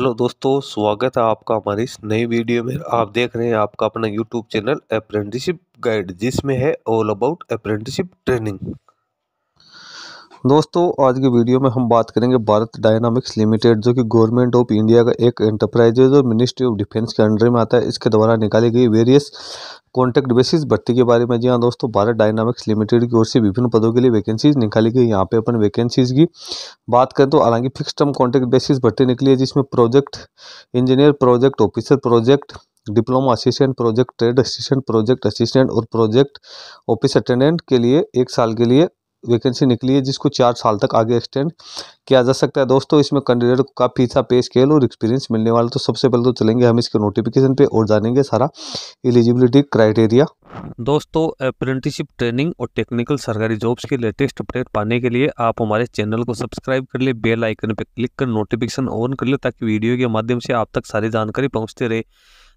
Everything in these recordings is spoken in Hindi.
हेलो दोस्तों स्वागत है आपका हमारे इस नई वीडियो में आप देख रहे हैं आपका अपना यूट्यूब चैनल अप्रेंटिसिप गाइड जिसमें है ऑल अबाउट अप्रेंटिसिप ट्रेनिंग दोस्तों आज की वीडियो में हम बात करेंगे भारत डायनामिक्स लिमिटेड जो कि गवर्नमेंट ऑफ इंडिया का एक एंटरप्राइज है जो मिनिस्ट्री ऑफ डिफेंस के अंडर में आता है इसके द्वारा निकाली गई वेरियस कॉन्ट्रैक्ट बेसिस भर्ती के बारे में जी हाँ दोस्तों भारत डायनामिक्स लिमिटेड की ओर से विभिन्न पदों के लिए वैकेंसीज निकाली गई यहाँ पे अपन वैकेंसीज की बात करें तो हालांकि फिक्स टर्म कॉन्ट्रैक्ट बेसिस भर्ती निकली है जिसमें project engineer project officer project diploma assistant project trade assistant project assistant और प्रोजेक्ट ऑफिस अटेंडेंट के लिए एक साल के लिए वैकेंसी निकली है जिसको चार साल तक आगे एक्सटेंड किया जा सकता है दोस्तों इसमें कैंडिडेट को काफ़ी सा पे स्केल और एक्सपीरियंस मिलने वाला तो सबसे पहले तो चलेंगे हम इसके नोटिफिकेशन पे और जानेंगे सारा एलिजिबिलिटी क्राइटेरिया दोस्तों अप्रेंटिसिप ट्रेनिंग और टेक्निकल सरकारी जॉब्स के लेटेस्ट अपडेट पाने के लिए आप हमारे चैनल को सब्सक्राइब कर ले बेल आइकन पर क्लिक कर नोटिफिकेशन ऑन कर ले ताकि वीडियो के माध्यम से आप तक सारी जानकारी पहुँचते रहे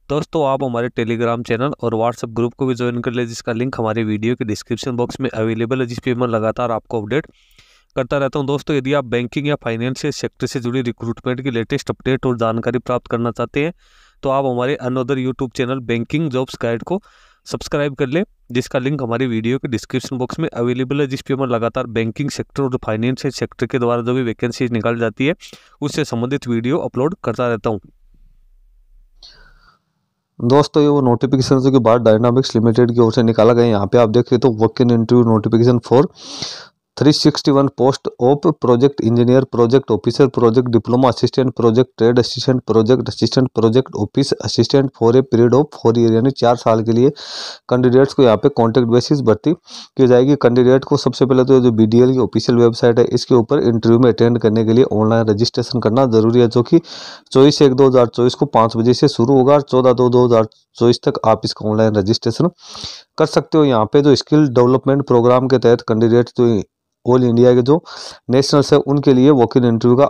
दोस्तों आप हमारे टेलीग्राम चैनल और व्हाट्सएप ग्रुप को भी ज्वाइन कर ले जिसका लिंक हमारे वीडियो के डिस्क्रिप्शन बॉक्स में अवेलेबल है जिसपे मैं लगातार आपको अपडेट करता रहता हूं दोस्तों यदि आप बैंकिंग या फाइनेंशियल सेक्टर से जुड़ी रिक्रूटमेंट की लेटेस्ट अपडेट और जानकारी प्राप्त करना चाहते हैं तो आप हमारे another YouTube channel banking jobs guide को सब्सक्राइब कर लें जिसका लिंक हमारे वीडियो के डिस्क्रिप्शन बॉक्स में अवेलेबल है जिसपे हम लगातार बैंकिंग सेक्टर और फाइनेंशियल सेक्टर के द्वारा जो भी वैकेंसीज निकाल जाती है उससे संबंधित वीडियो अपलोड करता रहता हूँ दोस्तों ये वो नोटिफिकेशन जो कि भारत डायनामिक्स लिमिटेड की ओर से निकाला गया यहाँ पे आप देख तो हो work in interview notification for 361 post of project engineer project officer project diploma assistant project trade assistant project assistant project office assistant for a period of four year यानी चार साल के लिए कैंडिडेट्स को यहाँ पे कॉन्टैक्ट बेसिस भर्ती की जाएगी कैंडिडेट को सबसे पहले तो जो बी डी की ऑफिशियल वेबसाइट है इसके ऊपर इंटरव्यू में अटेंड करने के लिए ऑनलाइन रजिस्ट्रेशन करना जरूरी है जो कि चौबीस एक दो हज़ार चौबीस को पाँच बजे से शुरू होगा और चौदह दो दो हज़ार चौबीस तक आप इसका ऑनलाइन रजिस्ट्रेशन कर सकते हो यहाँ पे जो स्किल डेवलपमेंट प्रोग्राम के तहत कैंडिडेट जो ऑल इंडिया के जो नेशनल्स है उनके लिए वॉक इन इंटरव्यू का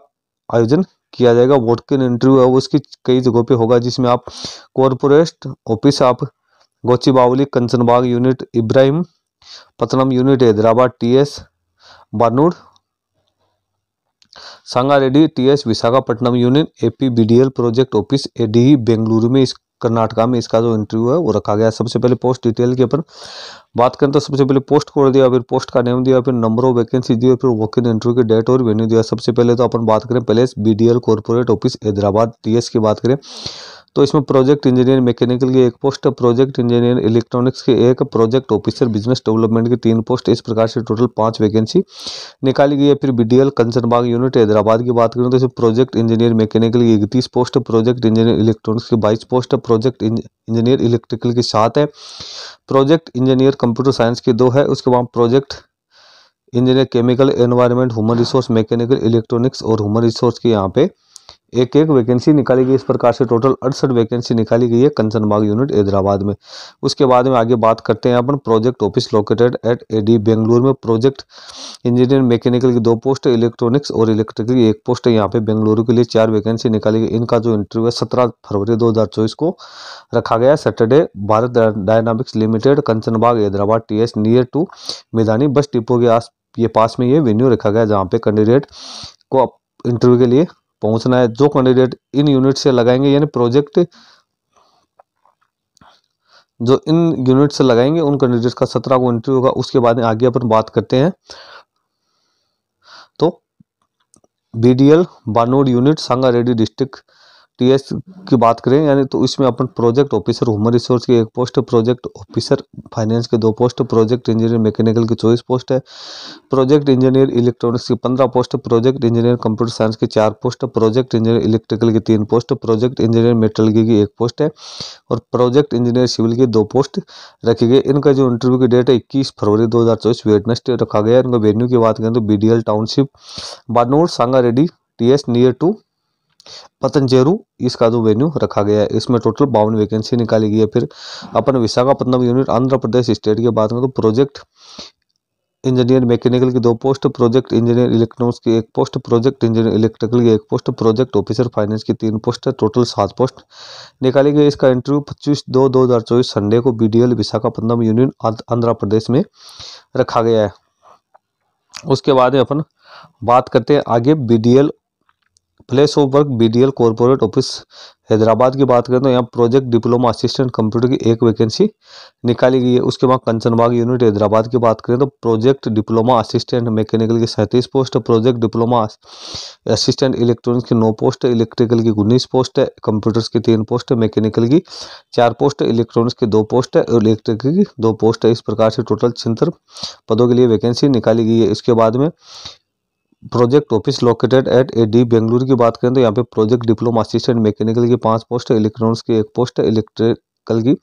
आयोजन किया जाएगा वॉक इन इंटरव्यू है वो उसकी कई जगहों पे होगा जिसमें आप कॉरपोरेट ऑफिस आप गोची बावली Kanchanbagh unit Ibrahim Patnam unit Hyderabad T S बानूड Sangareddy TS Visakhapatnam D APBDL project office ADE Bengaluru में इस कर्नाटका में इसका जो इंटरव्यू है वो रखा गया सबसे पहले पोस्ट डिटेल के ऊपर बात करें तो सबसे पहले पोस्ट कोड दिया फिर पोस्ट का नेम दिया फिर नंबर ऑफ वैकेंसी दिया फिर इन इंटरव्यू की डेट और वेन्यू दिया सबसे पहले तो अपन बात करें पहले B D L corporate office Hyderabad T की बात करें तो इसमें प्रोजेक्ट इंजीनियर मैकेनिकल की एक पोस्ट प्रोजेक्ट इंजीनियर इलेक्ट्रॉनिक्स की एक प्रोजेक्ट ऑफिसर बिजनेस डेवलपमेंट की तीन पोस्ट इस प्रकार से टोटल पाँच वैकेंसी निकाली गई है फिर B D L Kanchanbagh unit Hyderabad की बात करें तो इसमें प्रोजेक्ट इंजीनियर मैकेनिकल की इकतीस पोस्ट प्रोजेक्ट इंजीनियर इलेक्ट्रॉनिक्स की बाईस पोस्ट प्रोजेक्ट इंजीनियर इलेक्ट्रिकल की सात है प्रोजेक्ट इंजीनियर कंप्यूटर साइंस की दो है उसके बाद project engineer chemical environment human resource mechanical electronics और ह्यूमन रिसोर्स की यहाँ पे एक एक वैकेंसी निकाली गई इस प्रकार से टोटल अड़सठ वैकेंसी निकाली गई है कंचनबाग यूनिट हैदराबाद में उसके बाद में आगे बात करते हैं अपन project office located at AD Bengaluru में प्रोजेक्ट इंजीनियर मैकेनिकल की दो पोस्ट इलेक्ट्रॉनिक्स और इलेक्ट्रिकल की एक पोस्ट है यहाँ पे बेंगलुरु के लिए चार वैकेंसी निकाली गई इनका जो इंटरव्यू है सत्रह फरवरी दो को रखा गया Saturday Bharat dynamics limited Kanchanbagh Hyderabad T S near to Midhani bus depot के आस ये पास में ये वेन्यू रखा गया जहाँ पे कैंडिडेट को इंटरव्यू के लिए पहुंचना है जो कैंडिडेट इन यूनिट से लगाएंगे यानी प्रोजेक्ट जो इन यूनिट से लगाएंगे उन कैंडिडेट का सत्रह को इंटरव्यू होगा उसके बाद में आगे अपन बात करते हैं तो बी डी एल बानोड unit Sangareddy district TS की बात करें यानी तो इसमें अपन प्रोजेक्ट ऑफिसर ह्यूमन रिसोर्स की एक पोस्ट प्रोजेक्ट ऑफिसर फाइनेंस के दो पोस्ट प्रोजेक्ट इंजीनियर मैकेनिकल की चौबीस पोस्ट है प्रोजेक्ट इंजीनियर इलेक्ट्रॉनिक्स की पंद्रह post project engineer computer science की चार पोस्ट प्रोजेक्ट इंजीनियर इलेक्ट्रिकल की तीन पोस्ट प्रोजेक्ट इंजीनियर मेटल की एक पोस्ट है और प्रोजेक्ट इंजीनियर सिविल की दो पोस्ट रखी गई इनका जो इंटरव्यू की डेट है इक्कीस फरवरी दो हज़ार चौबीस वेडनेसडे रखा गया इनका वेन्यू की बात करें तो B township Bhanur Sangareddy T S near to Patancheru इसका जो वेन्यू रखा गया है इसमें टोटल बावन वैकेंसी निकाली गई है फिर अपन विशाखापत्तनम यूनिट आंध्र प्रदेश स्टेट की बात करें तो प्रोजेक्ट इंजीनियर मैकेनिकल की दो पोस्ट प्रोजेक्ट इंजीनियर इलेक्ट्रॉनिक्स की एक पोस्ट प्रोजेक्ट इंजीनियर इलेक्ट्रिकल की एक पोस्ट प्रोजेक्ट ऑफिसर फाइनेंस की तीन पोस्ट टोटल सात पोस्ट निकाली गई इसका इंटरव्यू पच्चीस दो दो हज़ार चौबीस संडे को बीडीएल विशाखापत्तनम यूनियन आंध्र प्रदेश में रखा गया है उसके बाद अपन बात करते हैं आगे BDL place of work BDL corporate office Hyderabad की बात करें तो यहाँ प्रोजेक्ट डिप्लोमा असिस्टेंट कंप्यूटर की एक वैकेंसी निकाली गई है उसके बाद कंचनबाग यूनिट हैदराबाद की बात करें तो प्रोजेक्ट डिप्लोमा असिस्टेंट मैकेनिकल की सैंतीस post project diploma assistant electronics की नौ पोस्ट है इलेक्ट्रिकल की उन्नीस पोस्ट है कंप्यूटर्स की तीन पोस्ट है मैकेनिकल की चार पोस्ट है इलेक्ट्रॉनिक्स की दो पोस्ट है और इलेक्ट्रिकल की दो पोस्ट है इस प्रकार से टोटल छिहत्तर पदों के लिए वैकेंसी निकाली गई है इसके बाद में project office located at A D Bengaluru की बात करें तो यहाँ पे प्रोजेक्ट डिप्लोमा असिस्टेंट मैकेनिकल की पांच पोस्ट इलेक्ट्रॉनिक्स की एक पोस्ट इलेक्ट्रिकल की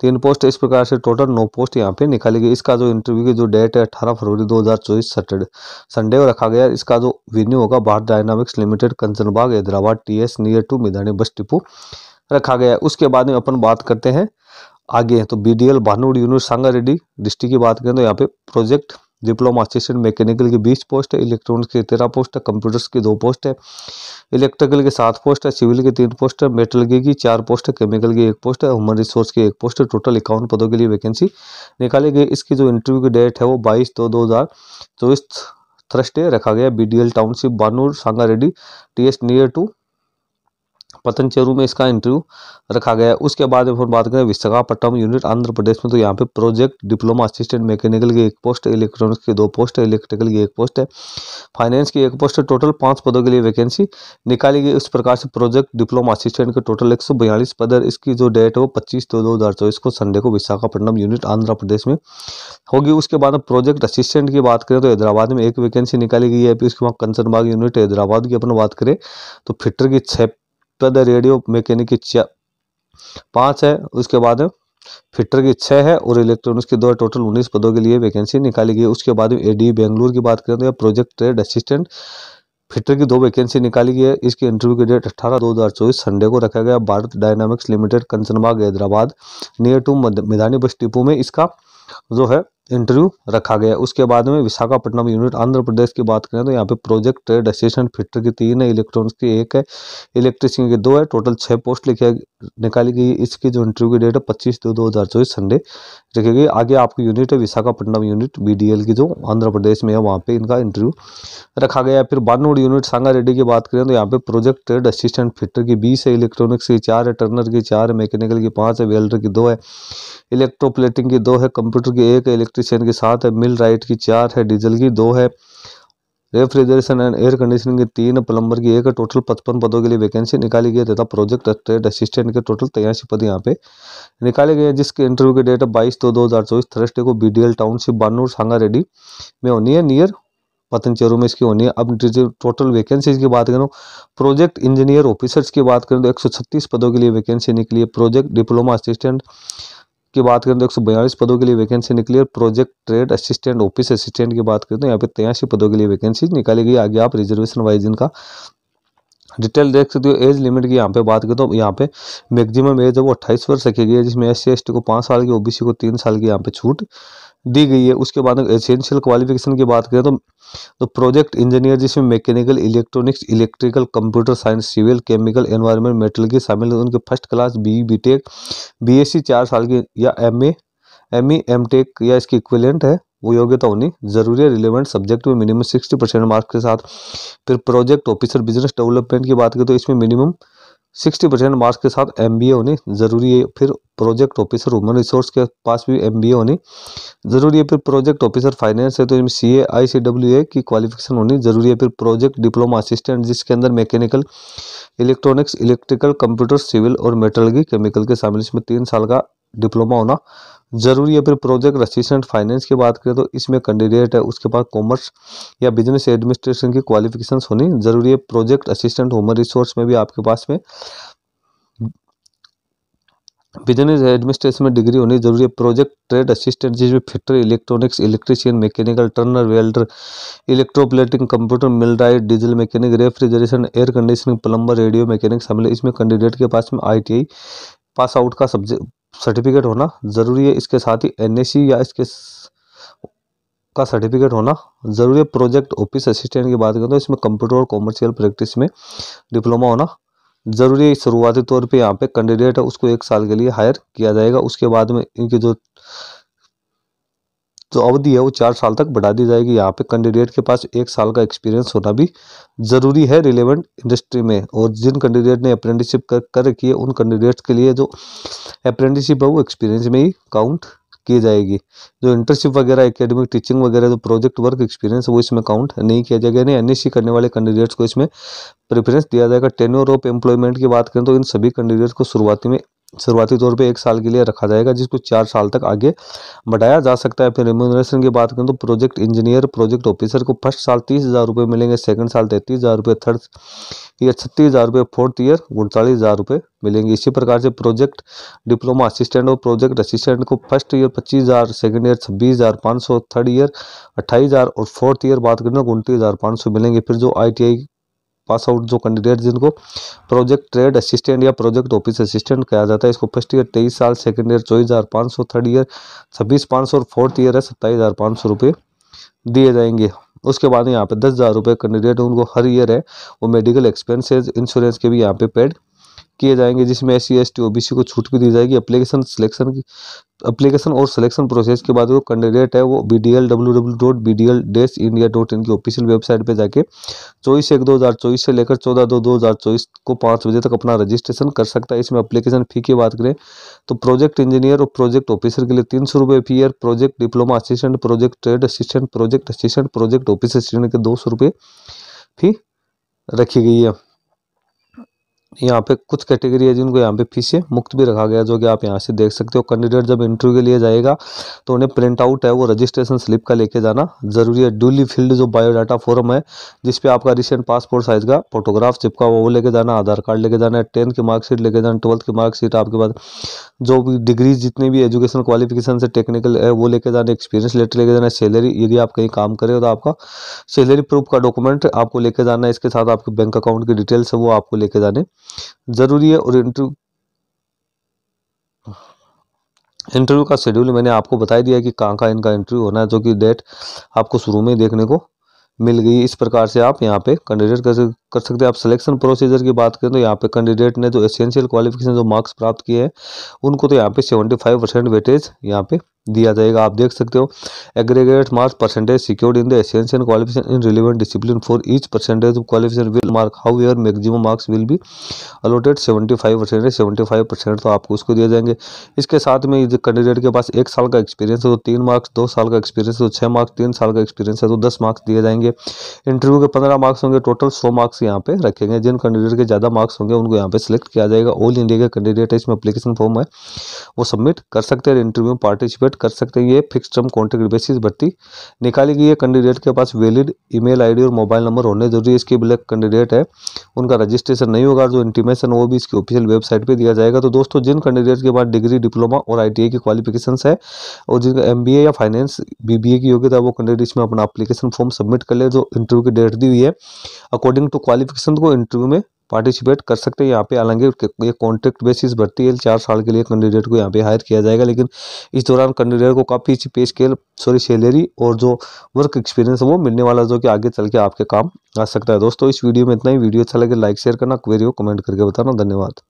तीन पोस्ट इस प्रकार से टोटल नौ पोस्ट यहाँ पे निकाली गई इसका जो इंटरव्यू की जो डेट है अठारह फरवरी 2024 सैटरडे संडे को रखा गया इसका जो वेन्यू होगा Bharat dynamics limited Kanchanbagh Hyderabad T S near to Midhani bus depot रखा गया है उसके बाद में अपन बात करते हैं आगे तो B D L Bhanur unit Sangareddy district की बात करें तो यहाँ पे प्रोजेक्ट डिप्लोमा असिस्टेंट मैकेनिकल की बीस पोस्ट है इलेक्ट्रॉनिक्स की तेरह पोस्ट है कंप्यूटर्स की दो पोस्ट है इलेक्ट्रिकल के सात पोस्ट है सिविल के तीन पोस्ट है मेटल की चार पोस्ट है केमिकल की एक पोस्ट है ह्यूमन रिसोर्स की एक पोस्ट है टोटल इक्यावन पदों के लिए वैकेंसी निकाली गई इसकी जो इंटरव्यू की डेट है वो बाईस दो दो हज़ार चौबीस थर्सडे रखा गया B D L township Bhanur Sangareddy T S near to Patancheru में इसका इंटरव्यू रखा गया है उसके बाद फिर बात करें विशाखापट्टनम यूनिट आंध्र प्रदेश में तो यहाँ पे प्रोजेक्ट डिप्लोमा असिस्टेंट मैकेनिकल की एक पोस्ट इलेक्ट्रॉनिक्स की दो पोस्ट है इलेक्ट्रिकल की एक पोस्ट है फाइनेंस की एक पोस्ट है टोटल पाँच पदों के लिए वैकेंसी निकाली गई उस प्रकार से प्रोजेक्ट डिप्लोमा असिस्टेंट के टोटल एक पद है इसकी जो डेट है वो पच्चीस दो दो हज़ार चौबीस को संडे को विशाखापट्टनम यूनिट आंध्र प्रदेश में होगी उसके बाद प्रोजेक्ट असिस्टेंट की बात करें तो हैदराबाद में एक वैकेंसी निकाली गई है फिर उसके बाद कंचनबाग यूनिट हैदराबाद की अपन बात करें तो फिटर की छः द तो रेडियो मैकेनिक की पाँच है उसके बाद फिटर की छः है और इलेक्ट्रॉनिक्स की दो टोटल उन्नीस पदों के लिए वैकेंसी निकाली गई उसके बाद में डी बेंगलुरु की बात करें तो प्रोजेक्ट ट्रेड असिस्टेंट फिटर की दो वैकेंसी निकाली गई है इसकी इंटरव्यू की डेट अठारह दो हज़ार चौबीस संडे को रखा गया Bharat dynamics limited Kanchanbagh Hyderabad near to Midhani bus depot में इसका जो है इंटरव्यू रखा गया उसके बाद में विशाखापट्टनम यूनिट आंध्र प्रदेश की बात करें तो यहाँ पे प्रोजेक्ट ट्रेड असिस्टेंट फिटर की तीन है इलेक्ट्रॉनिक्स की एक है इलेक्ट्रिशियन की दो है टोटल छः पोस्ट लिखे निकाली गई इसकी जो इंटरव्यू की डेट है पच्चीस दो दो हज़ार चौबीस संडे रखी गई आगे आपकी यूनिट है विशाखापट्टनम यूनिट बी की जो आंध्र प्रदेश में है वहाँ पर इनका इंटरव्यू रखा गया फिर बानोड़ यूनिट सांगा रेड्डी की बात करें तो यहाँ पर प्रोजेक्ट ट्रेड असिस्टेंट फिटर की बीस है इलेक्ट्रॉनिक्स की चार है टर्नर की चार है मैकेनिकल की पाँच है वेल्डर की दो है इलेक्ट्रोप्लेटिंग की दो है कंप्यूटर की एक है इलेक्ट्रीशियन के साथ है मिल राइट की चार है डीजल की दो है रेफ्रिजरेशन एंड एयर कंडीशनिंग की तीन प्लम्बर की एक टोटल पचपन पदों के लिए वैकेंसी निकाली गई तथा प्रोजेक्ट ट्रेड असिस्टेंट के टोटल तेयासी पद यहाँ पे निकाले गए हैं जिसके इंटरव्यू की डेट है बाईस दो दो हज़ार चौबीस थर्सडे को BDL township Bhanur Sangareddy में होनी है नियर पतनचेरू में इसकी होनी है अब टोटल वैकेंसीज की बात करूँ प्रोजेक्ट इंजीनियर ऑफिसर्स की बात करें तो 136 पदों के लिए वैकेंसी निकली है प्रोजेक्ट डिप्लोमा असिस्टेंट की बात करें तो एक सौ बयालीस पदों के लिए वैकेंसी निकली और project trade assistant office assistant की बात करें तो यहाँ पे तेयासी पदों के लिए वैकेंसी निकाली गई आगे आप रिजर्वेशन वाइज इनका डिटेल देख सकते हो एज लिमिट की यहाँ पे बात करें तो यहाँ पे मैक्सिमम एज है वो अट्ठाईस वर्ष रखी गई है जिसमें एस सी को पाँच साल की ओबीसी को तीन साल की यहाँ पे छूट दी गई है उसके बाद एसेंशियल क्वालिफिकेशन की बात करें तो तो प्रोजेक्ट इंजीनियर जिसमें mechanical electronics electrical computer science civil chemical environment metal की शामिल है उनके first class B B tech B S C चार साल की या M M E M tech या इसकी इक्विलेंट है वो योग्यता होनी जरूरी है रिलेवेंट सब्जेक्ट में मिनिमम सिक्सटी परसेंट मार्क्स के साथ फिर प्रोजेक्ट ऑफिसर बिजनेस डेवलपमेंट की बात करें तो इसमें मिनिमम सिक्सटी परसेंट मार्क्स के साथ एम होनी ज़रूरी है फिर प्रोजेक्ट ऑफिसर ह्यूमन रिसोर्स के पास भी एम होनी ज़रूरी है फिर प्रोजेक्ट ऑफिसर फाइनेंस है तो इसमें सी ए आई सी डब्ल्यू ए की क्वालिफिकेशन होनी ज़रूरी है फिर प्रोजेक्ट डिप्लोमा असिस्टेंट जिसके अंदर mechanical electronics electrical computer civil और मेटलगी केमिकल के शामिल इसमें तीन साल का डिप्लोमा होना ज़रूरी है फिर प्रोजेक्ट असिस्टेंट फाइनेंस की बात करें तो इसमें कैंडिडेट है उसके पास कॉमर्स या बिजनेस एडमिनिस्ट्रेशन की क्वालिफिकेशन होनी ज़रूरी है प्रोजेक्ट असिस्टेंट ह्यूमन रिसोर्स में भी आपके पास में बिजनेस एडमिनिस्ट्रेशन में डिग्री होनी जरूरी है प्रोजेक्ट ट्रेड असिस्टेंट जिसमें fitter electronics electrician mechanical turner welder electroplating computer millwright diesel mechanic refrigeration air conditioning plumber radio mechanic शामिल है इसमें कैंडिडेट के पास में आईटीआई पास आउट का सब्जेक्ट सर्टिफिकेट होना ज़रूरी है इसके साथ ही एन या इसके का सर्टिफिकेट होना ज़रूरी है प्रोजेक्ट ऑफिस असिस्टेंट की बात करें तो इसमें कंप्यूटर और कॉमर्शियल प्रैक्टिस में डिप्लोमा होना ज़रूरी है शुरुआती तौर पे यहाँ पे कैंडिडेट है उसको एक साल के लिए हायर किया जाएगा उसके बाद में इनकी जो जो तो अवधि है वो चार साल तक बढ़ा दी जाएगी यहाँ पे कैंडिडेट के पास एक साल का एक्सपीरियंस होना भी ज़रूरी है रिलेवेंट इंडस्ट्री में और जिन कैंडिडेट ने अप्रेंटिसशिप कर कर रखी है उन कैंडिडेट्स के लिए जो अप्रेंटिसशिप है वो एक्सपीरियंस में ही काउंट की जाएगी जो इंटर्नशिप वगैरह एकेडमिक टीचिंग वगैरह जो प्रोजेक्ट वर्क एक्सपीरियंस वो इसमें काउंट नहीं किया जाएगा यानी एन एस सी करने वाले कैंडिडेट्स को इसमें प्रेफरेंस दिया जाएगा टेन्योर ऑफ एम्प्लॉयमेंट की बात करें तो इन सभी कैंडिडेट्स को शुरुआती में शुरुआती तौर पे एक साल के लिए रखा जाएगा जिसको चार साल तक आगे बढ़ाया जा सकता है फिर रिमोनरेशन की बात करें तो प्रोजेक्ट इंजीनियर प्रोजेक्ट ऑफिसर को फर्स्ट साल तीस हज़ार रुपये मिलेंगे सेकंड साल तैंतीस हज़ार रुपये थर्ड ईयर छत्तीस हज़ार रुपये फोर्थ ईयर उनतालीस हज़ार रुपये मिलेंगे इसी प्रकार से प्रोजेक्ट डिप्लोमा असिस्टेंट और प्रोजेक्ट असिस्टेंट को फर्स्ट ईयर पच्चीस हज़ार सेकेंड ईयर छब्बीस हज़ार पाँच सौ थर्ड ईयर अट्ठाईस हज़ार और फोर्थ ईयर बात करें तो उनतीस हज़ार पाँच सौ मिलेंगे फिर जो आई पास आउट जो कैंडिडेट जिनको प्रोजेक्ट ट्रेड असिस्टेंट या प्रोजेक्ट ऑफिस असिस्टेंट कहा जाता है इसको फर्स्ट ईयर तेईस साल सेकेंड ईयर चौबीस हज़ार पाँच सौ थर्ड ईयर छब्बीस पाँच सौ और फोर्थ ईयर है सत्ताईस हज़ार पाँच सौ रुपये दिए जाएंगे उसके बाद यहाँ पे दस हज़ार रुपये कैंडिडेट उनको हर ईयर है वो मेडिकल एक्सपेंसेस इंश्योरेंस के भी यहाँ पे पेड किए जाएंगे जिसमें S C S T O B C को छूट भी दी जाएगी अप्लीकेशन सिलेक्शन की अप्लीकेशन और सिलेक्शन प्रोसेस के बाद जो कैंडिडेट है वो B D L W W dot B D L डेस इंडिया डॉट इन की ऑफिशियल वेबसाइट पे जाके चौबीस एक दो हज़ार चौबीस से लेकर चौदह दो दो हज़ार चौबीस को पाँच बजे तक अपना रजिस्ट्रेशन कर सकता है इसमें अप्लीकेशन फ़ी की बात करें तो प्रोजेक्ट इंजीनियर और प्रोजेक्ट ऑफिसर के लिए तीन सौ रुपये फी है project diploma assistant project trade assistant project assistant project office assistant के दो सौ रुपये फी रखी गई है यहाँ पे कुछ कैटेगरी है जिनको यहाँ पे फीसें मुक्त भी रखा गया जो कि आप यहाँ से देख सकते हो कैंडिडेट जब इंटरव्यू के लिए जाएगा तो उन्हें प्रिंट आउट है वो रजिस्ट्रेशन स्लिप का लेके जाना जरूरी है ड्यूली फील्ड जो बायोडाटा फॉर्म है जिसपे आपका रिसेंट पासपोर्ट साइज का फोटोग्राफ चिपका वो लेके जाना आधार कार्ड लेके जाना है टेंथ की मार्कशीट लेके जाना ट्वेल्थ की मार्कशीट आपके पास जो भी डिग्रीज जितनी भी एजुकेशन क्वालिफिकेशन से टेक्निकल है वो लेके जाना एक्सपीरियंस लेटर लेके जाना सैलरी यदि आप कहीं काम करें तो आपका सैलरी प्रूफ का डॉक्यूमेंट आपको लेके जाना है इसके साथ आपके बैंक अकाउंट की डिटेल्स है वो आपको लेके जाने ज़रूरी है और इंटरव्यू इंटरव्यू का शेड्यूल मैंने आपको बताई दिया कि कहाँ का इनका इंटरव्यू होना है जो कि डेट आपको शुरू में ही देखने को मिल गई इस प्रकार से आप यहाँ पे कैंडिडेट कर, सकते हैं आप सिलेक्शन प्रोसीजर की बात करें तो यहाँ पे कैंडिडेट ने जो एसेंशियल क्वालिफिकेशन जो मार्क्स प्राप्त किए हैं उनको तो यहाँ पे 75 परसेंट वेटेज यहाँ पे दिया जाएगा आप देख सकते हो aggregate marks percentage secured in the essential qualification in relevant discipline for each percentage of qualification will mark how your maximum marks will be allotted 75 percent seventy five percent तो आपको उसको दिया जाएंगे इसके साथ में कैंडिडेट के पास एक साल का एक्सपीरियंस है तो तीन मार्क्स दो साल का एक्सपीरियंस है तो छः मार्क्स तीन साल का एक्सपीरियंस है तो दस मार्क्स दिए जाएंगे होंगे इंटरव्यू के पंद्रह मार्क्स होंगे टोटल सौ मार्क्स यहाँ पे रखेंगे जिन कैंडिडेट के ज़्यादा मार्क्स होंगे उनको यहाँ पे सिलेक्ट किया जाएगा ऑल इंडिया के कैंडिडेट इसमें अपलीकेशन फॉर्म है वो सबमिट कर सकते हैं इंटरव्यू में पार्टिसिपेट कर सकते हैं ये फिक्स टर्म कॉन्ट्रैक्ट बेसिस भर्ती निकाली गई है कैंडिडेट के पास वैलिड ई मेल और मोबाइल नंबर होने जरूरी है इसके ब्लैक कैंडिडेट है उनका रजिस्ट्रेशन नहीं होगा जो इंटीमेशन वो भी इसकी ऑफिशियल वेबसाइट पर दिया जाएगा तो दोस्तों जिन कैंडिडेट के पास डिग्री डिप्लोमा और आई की क्वालिफिकेशन है और जिनका एम या फाइनेंस बी की योग्यता वो कैंडिडेट इसमें अपना अपलीकेशन फॉर्म सबमिट कर पहले जो इंटरव्यू की डेट दी हुई है अकॉर्डिंग टू क्वालिफिकेशन को इंटरव्यू में पार्टिसिपेट कर सकते हैं यहाँ पे हालांकि ये कॉन्ट्रैक्ट बेसिस भर्ती है चार साल के लिए कैंडिडेट को यहाँ पे हायर किया जाएगा लेकिन इस दौरान कैंडिडेट को काफ़ी अच्छी पे स्केल सॉरी सैलरी और जो वर्क एक्सपीरियंस है वो मिलने वाला जो कि आगे चल के आपके काम आ सकता है दोस्तों इस वीडियो में इतना ही वीडियो अच्छा लगे लाइक शेयर करना क्वेरी हो कमेंट करके बताना धन्यवाद